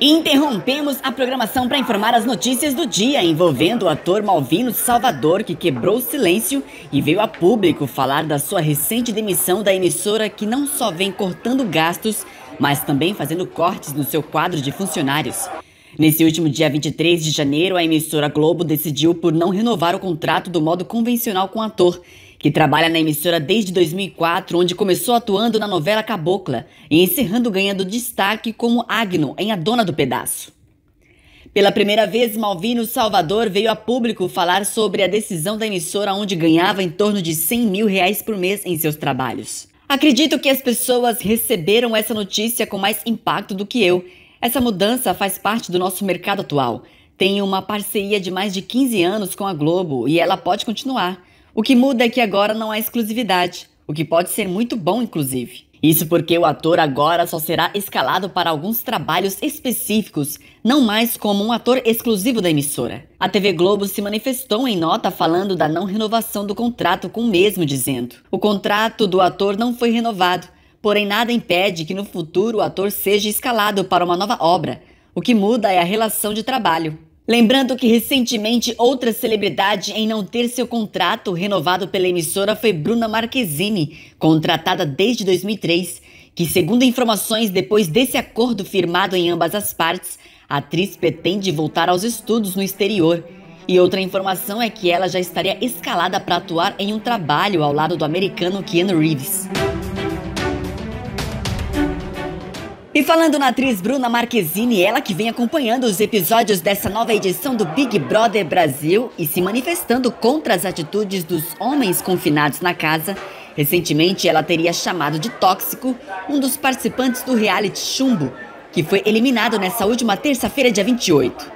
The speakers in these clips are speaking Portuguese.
Interrompemos a programação para informar as notícias do dia envolvendo o ator Malvino Salvador, que quebrou o silêncio e veio a público falar da sua recente demissão da emissora, que não só vem cortando gastos, mas também fazendo cortes no seu quadro de funcionários. Nesse último dia 23 de janeiro, a emissora Globo decidiu por não renovar o contrato do modo convencional com o ator que trabalha na emissora desde 2004, onde começou atuando na novela Cabocla e encerrando ganhando destaque como Agno em A Dona do Pedaço. Pela primeira vez, Malvino Salvador veio a público falar sobre a decisão da emissora onde ganhava em torno de 100 mil reais por mês em seus trabalhos. Acredito que as pessoas receberam essa notícia com mais impacto do que eu. Essa mudança faz parte do nosso mercado atual. Tenho uma parceria de mais de 15 anos com a Globo e ela pode continuar. O que muda é que agora não há exclusividade, o que pode ser muito bom, inclusive. Isso porque o ator agora só será escalado para alguns trabalhos específicos, não mais como um ator exclusivo da emissora. A TV Globo se manifestou em nota falando da não renovação do contrato com o mesmo, dizendo: O contrato do ator não foi renovado, porém nada impede que no futuro o ator seja escalado para uma nova obra. O que muda é a relação de trabalho. Lembrando que recentemente outra celebridade em não ter seu contrato renovado pela emissora foi Bruna Marquezine, contratada desde 2003, que segundo informações depois desse acordo firmado em ambas as partes, a atriz pretende voltar aos estudos no exterior. E outra informação é que ela já estaria escalada para atuar em um trabalho ao lado do americano Keanu Reeves. E falando na atriz Bruna Marquezine, ela que vem acompanhando os episódios dessa nova edição do Big Brother Brasil e se manifestando contra as atitudes dos homens confinados na casa, recentemente ela teria chamado de tóxico um dos participantes do reality Chumbo, que foi eliminado nessa última terça-feira, dia 28.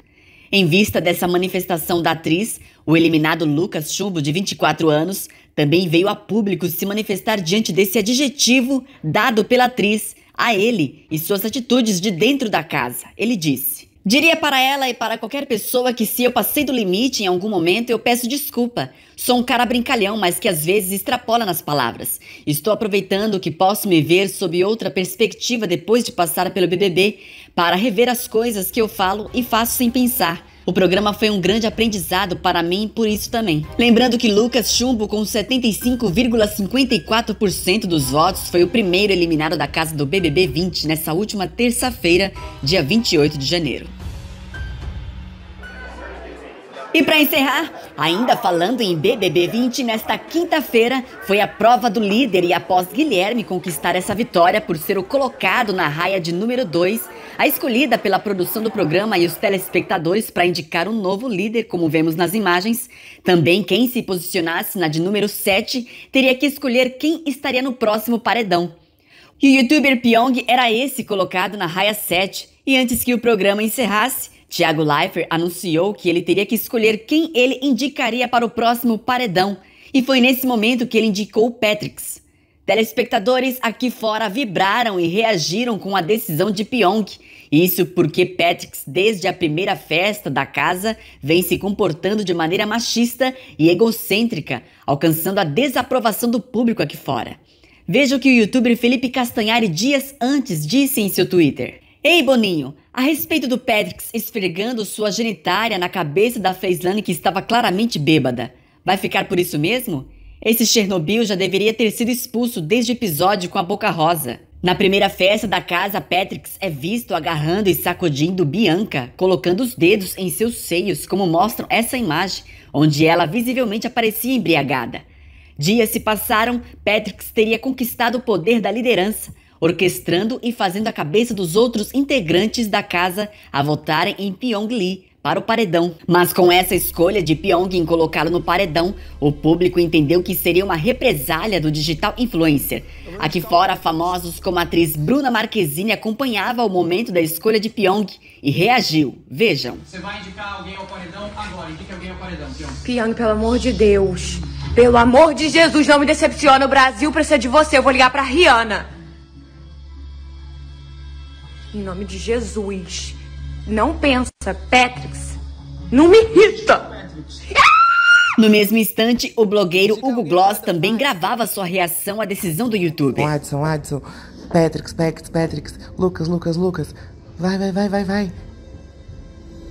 Em vista dessa manifestação da atriz, o eliminado Lucas Chumbo, de 24 anos, também veio a público se manifestar diante desse adjetivo dado pela atriz a ele e suas atitudes de dentro da casa. Ele disse: Diria para ela e para qualquer pessoa que se eu passei do limite em algum momento, eu peço desculpa. Sou um cara brincalhão, mas que às vezes extrapola nas palavras. Estou aproveitando que posso me ver sob outra perspectiva depois de passar pelo BBB para rever as coisas que eu falo e faço sem pensar. O programa foi um grande aprendizado para mim por isso também. Lembrando que Lucas Chumbo, com 75,54% dos votos, foi o primeiro eliminado da casa do BBB 20 nessa última terça-feira, dia 28 de janeiro. E para encerrar, ainda falando em BBB 20, nesta quinta-feira foi a prova do líder e após Guilherme conquistar essa vitória por ser o colocado na raia de número 2, a escolhida pela produção do programa e os telespectadores para indicar um novo líder, como vemos nas imagens. Também quem se posicionasse na de número 7 teria que escolher quem estaria no próximo paredão. E o youtuber Pyong era esse colocado na raia 7. E antes que o programa encerrasse, Tiago Leifert anunciou que ele teria que escolher quem ele indicaria para o próximo paredão. E foi nesse momento que ele indicou o Patricks. Telespectadores aqui fora vibraram e reagiram com a decisão de Pyong. Isso porque Patricks desde a primeira festa da casa, vem se comportando de maneira machista e egocêntrica, alcançando a desaprovação do público aqui fora. Veja o que o youtuber Felipe Castanhari dias antes disse em seu Twitter. Ei, Boninho, a respeito do Patricks esfregando sua genitária na cabeça da Feislane que estava claramente bêbada. Vai ficar por isso mesmo? Esse Chernobyl já deveria ter sido expulso desde o episódio com a Boca Rosa. Na primeira festa da casa, Patrix é visto agarrando e sacudindo Bianca, colocando os dedos em seus seios, como mostram essa imagem, onde ela visivelmente aparecia embriagada. Dias se passaram, Patrix teria conquistado o poder da liderança, orquestrando e fazendo a cabeça dos outros integrantes da casa a votarem em Pyong Lee, para o paredão. Mas com essa escolha de Pyong em colocá-lo no paredão, o público entendeu que seria uma represália do digital influencer. Aqui fora, famosos como a atriz Bruna Marquezine acompanhava o momento da escolha de Pyong e reagiu. Vejam. Você vai indicar alguém ao paredão agora. Indica alguém ao paredão, Pyong. Pyong, pelo amor de Deus. Pelo amor de Jesus, não me decepciona. O Brasil precisa de você. Eu vou ligar pra Rihanna. Em nome de Jesus. Não pensa. Sir Patrick's, não me irrita! Ah! No mesmo instante, o blogueiro Hugo Gloss também gravava sua reação à decisão do YouTube. Adson, Adson, Patricks, Patricks, Patricks, Lucas, Lucas, Lucas. Vai, vai, vai, vai, vai.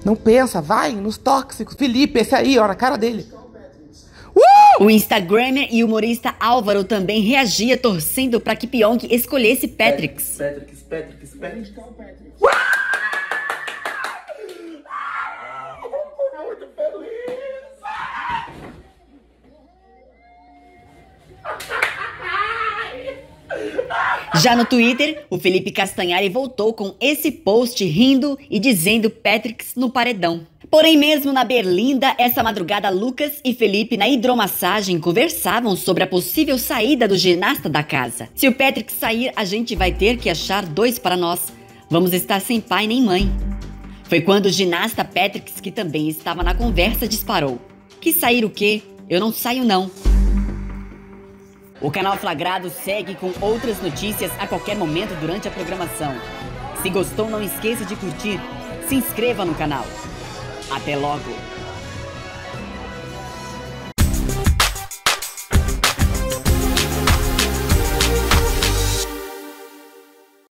Não pensa, vai, nos tóxicos. Felipe, esse aí, olha a cara dele. Uh! O Instagramer e o humorista Álvaro também reagia torcendo para que Pyong escolhesse Patricks. Patricks, Patricks, Patricks, Patricks. Uh! Já no Twitter, o Felipe Castanhari voltou com esse post rindo e dizendo Patricks no paredão. Porém, mesmo na Berlinda, essa madrugada, Lucas e Felipe, na hidromassagem, conversavam sobre a possível saída do ginasta da casa. Se o Patrick sair, a gente vai ter que achar dois para nós. Vamos estar sem pai nem mãe. Foi quando o ginasta Patrick, que também estava na conversa, disparou. Que sair o quê? Eu não saio não. O canal Flagrado segue com outras notícias a qualquer momento durante a programação. Se gostou, não esqueça de curtir, se inscreva no canal. Até logo!